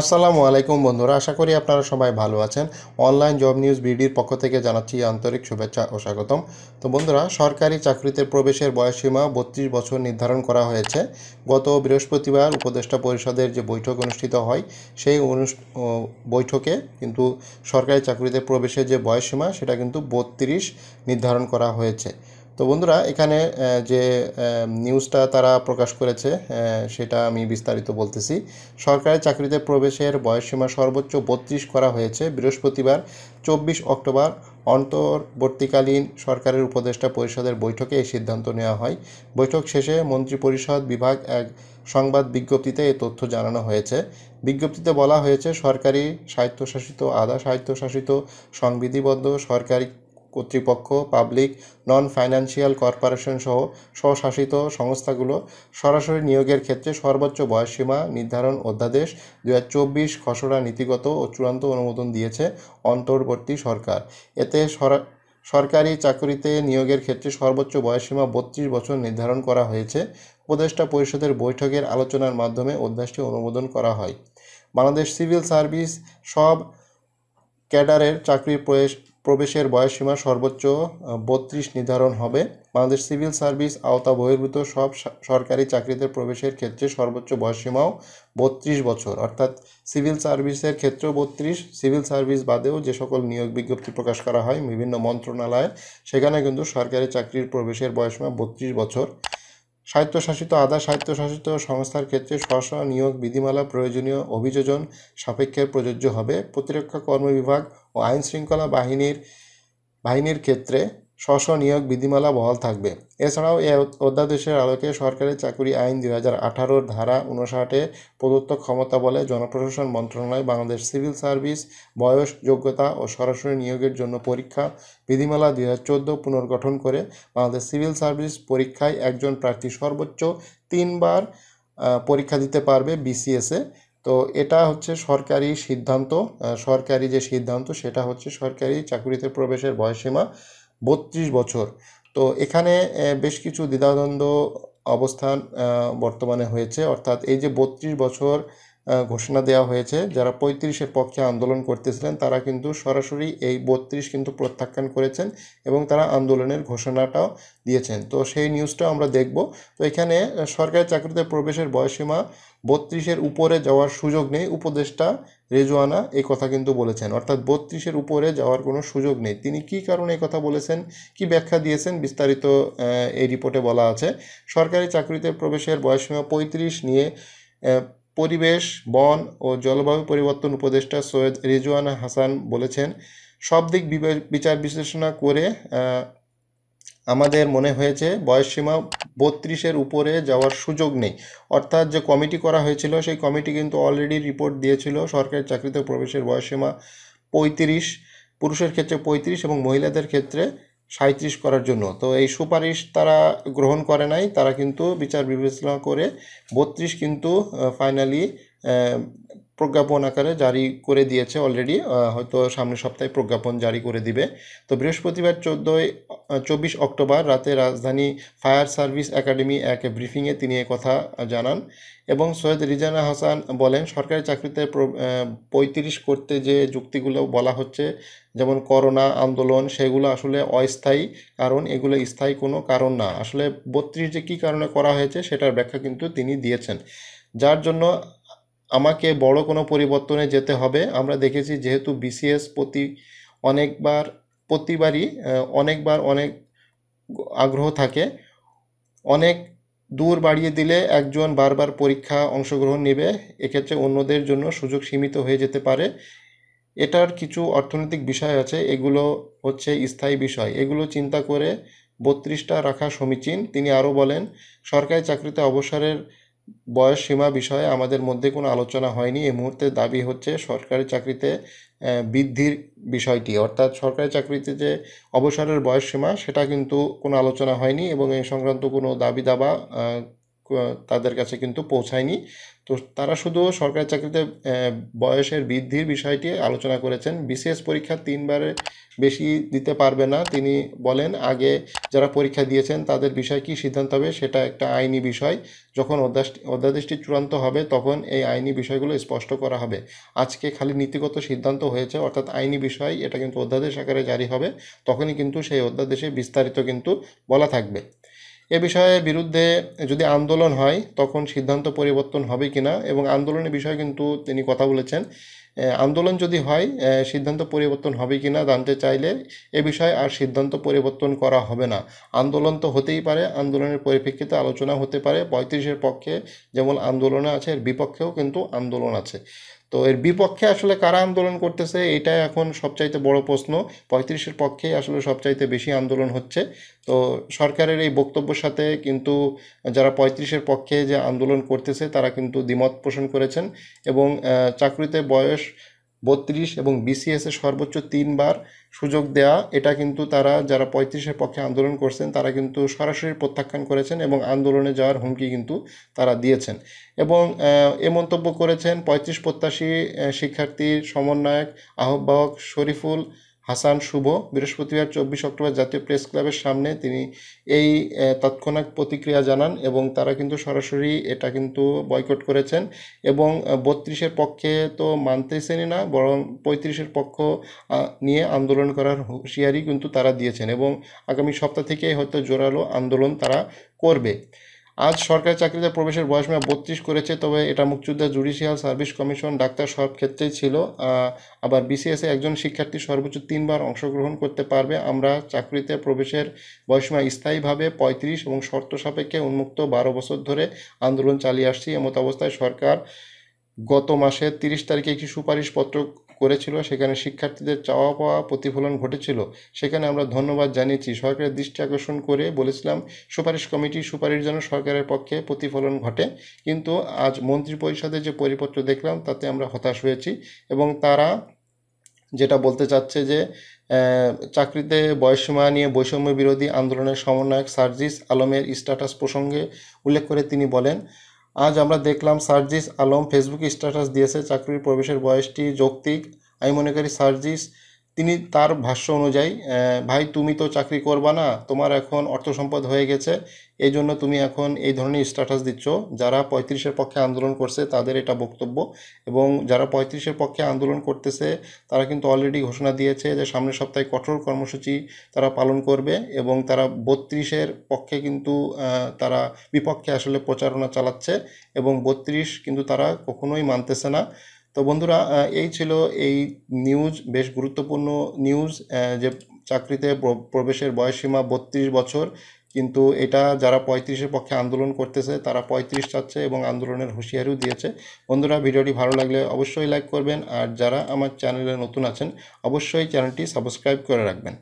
আসসালামু আলাইকুম বন্ধুরা আশা করি আপনারা সবাই ভালো আছেন অনলাইন জব নিউজ বিডির পক্ষ থেকে জানাচ্ছি আন্তরিক শুভেচ্ছা ও স্বাগতম তো বন্ধুরা সরকারি চাকরিতে প্রবেশের বয়সসীমা বত্রিশ বছর নির্ধারণ করা হয়েছে গত বৃহস্পতিবার উপদেষ্টা পরিষদের যে বৈঠক অনুষ্ঠিত হয় সেই বৈঠকে কিন্তু সরকারি চাকরিতে প্রবেশের যে বয়সসীমা সেটা কিন্তু বত্রিশ নির্ধারণ করা হয়েছে তো বন্ধুরা এখানে যে নিউজটা তারা প্রকাশ করেছে সেটা আমি বিস্তারিত বলতেছি সরকারি চাকরিতে প্রবেশের বয়সসীমা সর্বোচ্চ বত্রিশ করা হয়েছে বৃহস্পতিবার চব্বিশ অক্টোবর অন্তর্বর্তীকালীন সরকারের উপদেষ্টা পরিষদের বৈঠকে এই সিদ্ধান্ত নেওয়া হয় বৈঠক শেষে মন্ত্রিপরিষদ বিভাগ এক সংবাদ বিজ্ঞপ্তিতে এ তথ্য জানানো হয়েছে বিজ্ঞপ্তিতে বলা হয়েছে সরকারি স্বায়ত্তশাসিত আধা স্বায়ত্তশাসিত সংবিধিবদ্ধ সরকারি কর্তৃপক্ষ পাবলিক নন ফাইন্যান্সিয়াল কর্পোরেশন সহ স্বশাসিত সংস্থাগুলো সরাসরি নিয়োগের ক্ষেত্রে সর্বোচ্চ বয়সসীমা নির্ধারণ অধ্যাদেশ দু খসড়া নীতিগত ও চূড়ান্ত অনুমোদন দিয়েছে অন্তর্বর্তী সরকার এতে সরকারি চাকরিতে নিয়োগের ক্ষেত্রে সর্বোচ্চ বয়সসীমা বত্রিশ বছর নির্ধারণ করা হয়েছে উপদেষ্টা পরিষদের বৈঠকের আলোচনার মাধ্যমে অধ্যাদেশটি অনুমোদন করা হয় বাংলাদেশ সিভিল সার্ভিস সব ক্যাডারের চাকরির প্রবেশের বয়সসীমা সর্বোচ্চ বত্রিশ নির্ধারণ হবে বাংলাদেশ সিভিল সার্ভিস আওতা বহির্ভূত সব সরকারি চাকরিতে প্রবেশের ক্ষেত্রে সর্বোচ্চ বয়সসীমাও বত্রিশ বছর অর্থাৎ সিভিল সার্ভিসের ক্ষেত্রেও বত্রিশ সিভিল সার্ভিস বাদেও যে সকল নিয়োগ বিজ্ঞপ্তি প্রকাশ করা হয় বিভিন্ন মন্ত্রণালয়ে সেখানে কিন্তু সরকারি চাকরির প্রবেশের বয়সসীমা বত্রিশ বছর স্বায়ত্তশাসিত আধা স্বায়ত্তশাসিত সংস্থার ক্ষেত্রে স্ব নিয়োগ বিধিমালা প্রয়োজনীয় অভিযোজন সাপেক্ষে প্রযোজ্য হবে প্রতিরক্ষা কর্মবিভাগ ও আইন শৃঙ্খলা বাহিনীর বাহিনীর ক্ষেত্রে স্ব নিয়োগ বিধিমালা বহাল থাকবে এছাড়াও এ অধ্যাদেশের আলোকে সরকারি চাকুরি আইন দুই হাজার আঠারোর ধারা উনষাটে প্রদত্ত ক্ষমতা বলে জনপ্রশাসন মন্ত্রণালয় বাংলাদেশ সিভিল সার্ভিস বয়স যোগ্যতা ও সরাসরি নিয়োগের জন্য পরীক্ষা বিধিমালা দুই হাজার চোদ্দো পুনর্গঠন করে বাংলাদেশ সিভিল সার্ভিস পরীক্ষায় একজন প্রার্থী সর্বোচ্চ তিনবার পরীক্ষা দিতে পারবে বিসিএসে তো এটা হচ্ছে সরকারি সিদ্ধান্ত সরকারি যে সিদ্ধান্ত সেটা হচ্ছে সরকারি চাকুরিতে প্রবেশের বয়সীমা বত্রিশ বছর তো এখানে বেশ কিছু দ্বিধাদ্বন্দ্ব অবস্থান বর্তমানে হয়েছে অর্থাৎ এই যে বত্রিশ বছর ঘোষণা দেওয়া হয়েছে যারা পঁয়ত্রিশের পক্ষে আন্দোলন করতেছিলেন তারা কিন্তু সরাসরি এই বত্রিশ কিন্তু প্রত্যাখ্যান করেছেন এবং তারা আন্দোলনের ঘোষণাটাও দিয়েছেন তো সেই নিউজটাও আমরা দেখব তো এখানে সরকারি চাকরিতে প্রবেশের বয়সীমা বত্রিশের উপরে যাওয়ার সুযোগ নেই উপদেষ্টা রেজওয়ানা এই কথা কিন্তু বলেছেন অর্থাৎ বত্রিশের উপরে যাওয়ার কোনো সুযোগ নেই তিনি কি কারণে এই কথা বলেছেন কি ব্যাখ্যা দিয়েছেন বিস্তারিত এই রিপোর্টে বলা আছে সরকারি চাকরিতে প্রবেশের বয়সসীমা পঁয়ত্রিশ নিয়ে পরিবেশ বন ও জলবায়ু পরিবর্তন উপদেষ্টা সৈয়দ রেজওয়ানা হাসান বলেছেন সব দিক বিচার বিশ্লেষণা করে আমাদের মনে হয়েছে বয়সসীমা বত্রিশের উপরে যাওয়ার সুযোগ নেই অর্থাৎ যে কমিটি করা হয়েছিল সেই কমিটি কিন্তু অলরেডি রিপোর্ট দিয়েছিল সরকারি চাকরিতে প্রবেশের বয়সসীমা পঁয়ত্রিশ পুরুষের ক্ষেত্রে পঁয়ত্রিশ এবং মহিলাদের ক্ষেত্রে সাঁত্রিশ করার জন্য তো এই সুপারিশ তারা গ্রহণ করে নাই তারা কিন্তু বিচার বিবেচনা করে বত্রিশ কিন্তু ফাইনালি প্রজ্ঞাপন আকারে জারি করে দিয়েছে অলরেডি হয়তো সামনের সপ্তাহে প্রজ্ঞাপন জারি করে দিবে তো বৃহস্পতিবার চোদ্দোই চব্বিশ অক্টোবর রাতে রাজধানী ফায়ার সার্ভিস একাডেমি এক ব্রিফিংয়ে তিনি কথা জানান এবং সৈয়দ রিজানা হাসান বলেন সরকারি চাকরিতে পঁয়ত্রিশ করতে যে যুক্তিগুলো বলা হচ্ছে যেমন করোনা আন্দোলন সেগুলো আসলে অস্থায়ী কারণ এগুলো স্থায়ী কোনো কারণ না আসলে বত্রিশ যে কী কারণে করা হয়েছে সেটার ব্যাখ্যা কিন্তু তিনি দিয়েছেন যার জন্য আমাকে বড় কোনো পরিবর্তনে যেতে হবে আমরা দেখেছি যেহেতু বিসিএস প্রতি অনেকবার প্রতিবারই অনেকবার অনেক আগ্রহ থাকে অনেক দূর বাড়িয়ে দিলে একজন বারবার পরীক্ষা অংশগ্রহণ নেবে এক্ষেত্রে অন্যদের জন্য সুযোগ সীমিত হয়ে যেতে পারে এটার কিছু অর্থনৈতিক বিষয় আছে এগুলো হচ্ছে স্থায়ী বিষয় এগুলো চিন্তা করে বত্রিশটা রাখা সমীচীন তিনি আরও বলেন সরকারি চাকরিতে অবসরের বয়স সীমা বিষয়ে আমাদের মধ্যে কোনো আলোচনা হয়নি এই মুহূর্তে দাবি হচ্ছে সরকারি চাকরিতে বৃদ্ধির বিষয়টি অর্থাৎ সরকারি চাকরিতে যে অবসরের বয়স সীমা সেটা কিন্তু কোনো আলোচনা হয়নি এবং এই সংক্রান্ত কোনো দাবি দাবা তাদের কাছে কিন্তু পৌঁছায়নি তো তারা শুধু সরকারি চাকরিতে বয়সের বৃদ্ধির বিষয়টি আলোচনা করেছেন বিশেষ পরীক্ষা তিনবারে বেশি দিতে পারবে না তিনি বলেন আগে যারা পরীক্ষা দিয়েছেন তাদের বিষয় কি সিদ্ধান্ত হবে সেটা একটা আইনি বিষয় যখন অধ্যাদেশটি চূড়ান্ত হবে তখন এই আইনি বিষয়গুলো স্পষ্ট করা হবে আজকে খালি নীতিগত সিদ্ধান্ত হয়েছে অর্থাৎ আইনি বিষয় এটা কিন্তু অধ্যাদেশ আকারে জারি হবে তখনই কিন্তু সেই অধ্যাদেশে বিস্তারিত কিন্তু বলা থাকবে এ বিষয়ে বিরুদ্ধে যদি আন্দোলন হয় তখন সিদ্ধান্ত পরিবর্তন হবে কি না এবং আন্দোলনের বিষয়ে কিন্তু তিনি কথা বলেছেন আন্দোলন যদি হয় সিদ্ধান্ত পরিবর্তন হবে কি না জানতে চাইলে এ বিষয়ে আর সিদ্ধান্ত পরিবর্তন করা হবে না আন্দোলন তো হতেই পারে আন্দোলনের পরিপ্রেক্ষিতে আলোচনা হতে পারে পঁয়ত্রিশের পক্ষে যেমন আন্দোলনে আছে এর বিপক্ষেও কিন্তু আন্দোলন আছে তো এর বিপক্ষে আসলে কারা আন্দোলন করতেছে এটা এখন সবচাইতে বড় প্রশ্ন পঁয়ত্রিশের পক্ষে আসলে সবচাইতে বেশি আন্দোলন হচ্ছে তো সরকারের এই বক্তব্যের সাথে কিন্তু যারা পঁয়ত্রিশের পক্ষে যে আন্দোলন করতেছে তারা কিন্তু দ্বিমত পোষণ করেছেন এবং চাকরিতে বয়স বত্রিশ এবং বিসিএসে সর্বোচ্চ তিনবার সুযোগ দেয়া এটা কিন্তু তারা যারা পঁয়ত্রিশের পক্ষে আন্দোলন করছেন তারা কিন্তু সরাসরি প্রত্যাখ্যান করেছেন এবং আন্দোলনে যাওয়ার হুমকি কিন্তু তারা দিয়েছেন এবং এ মন্তব্য করেছেন পঁয়ত্রিশ প্রত্যাশী শিক্ষার্থীর সমন্বয়ক আহ্বায়ক শরীফুল হাসান শুভ বৃহস্পতিবার চব্বিশ অক্টোবর জাতীয় প্রেস ক্লাবের সামনে তিনি এই তৎক্ষণাৎ প্রতিক্রিয়া জানান এবং তারা কিন্তু সরাসরি এটা কিন্তু বয়কট করেছেন এবং বত্রিশের পক্ষে তো মানতেছেনই না বরং পঁয়ত্রিশের পক্ষ নিয়ে আন্দোলন করার হুঁশিয়ারি কিন্তু তারা দিয়েছেন এবং আগামী সপ্তাহ থেকে হয়তো জোরালো আন্দোলন তারা করবে আজ সরকারি চাকরিতে প্রবেশের বয়সীমা বত্রিশ করেছে তবে এটা মুক্তিযোদ্ধা জুডিশিয়াল সার্ভিস কমিশন ডাক্তার সব ক্ষেত্রেই ছিল আবার বিসিএসে একজন শিক্ষার্থী সর্বোচ্চ তিনবার অংশগ্রহণ করতে পারবে আমরা চাকরিতে প্রবেশের বয়সীমা স্থায়ীভাবে পঁয়ত্রিশ এবং শর্ত সাপেক্ষে উন্মুক্ত বারো বছর ধরে আন্দোলন চালিয়ে আসছি এমত অবস্থায় সরকার গত মাসের তিরিশ তারিখে একটি সুপারিশপত্র করেছিল সেখানে শিক্ষার্থীদের চাওয়া পাওয়া প্রতিফলন ঘটেছিল সেখানে আমরা ধন্যবাদ জানিয়েছি সরকারের দৃষ্টি আকর্ষণ করে বলেছিলাম সুপারিশ কমিটি সুপারিশ যেন সরকারের পক্ষে প্রতিফলন ঘটে কিন্তু আজ মন্ত্রী পরিষদে যে পরিপত্র দেখলাম তাতে আমরা হতাশ হয়েছি এবং তারা যেটা বলতে চাচ্ছে যে চাকরিতে বয়সীমা নিয়ে বৈষম্য বিরোধী আন্দোলনের সমন্বয়ক সার্জিস আলমের স্ট্যাটাস প্রসঙ্গে উল্লেখ করে তিনি বলেন আজ আমরা দেখলাম সার্জিস আলম ফেসবুকে স্ট্যাটাস দিয়েছে চাকরির প্রবেশের বয়সটি যৌক্তিক আমি মনে করি সার্জিস তিনি তার ভাষ্য অনুযায়ী ভাই তুমি তো চাকরি করবা না তোমার এখন অর্থ সম্পদ হয়ে গেছে এই জন্য তুমি এখন এই ধরনের স্ট্যাটাস দিচ্ছ যারা পঁয়ত্রিশের পক্ষে আন্দোলন করছে তাদের এটা বক্তব্য এবং যারা পঁয়ত্রিশের পক্ষে আন্দোলন করতেছে তারা কিন্তু অলরেডি ঘোষণা দিয়েছে যে সামনের সপ্তাহে কঠোর কর্মসূচি তারা পালন করবে এবং তারা বত্রিশের পক্ষে কিন্তু তারা বিপক্ষে আসলে প্রচারণা চালাচ্ছে এবং বত্রিশ কিন্তু তারা কখনোই মানতেছে না তো বন্ধুরা এই ছিল এই নিউজ বেশ গুরুত্বপূর্ণ নিউজ যে চাকরিতে প্রবেশের বয়সসীমা বত্রিশ বছর কিন্তু এটা যারা পঁয়ত্রিশের পক্ষে আন্দোলন করতেছে তারা পঁয়ত্রিশ চাচ্ছে এবং আন্দোলনের হুঁশিয়ারিও দিয়েছে বন্ধুরা ভিডিওটি ভালো লাগলে অবশ্যই লাইক করবেন আর যারা আমার চ্যানেলে নতুন আছেন অবশ্যই চ্যানেলটি সাবস্ক্রাইব করে রাখবেন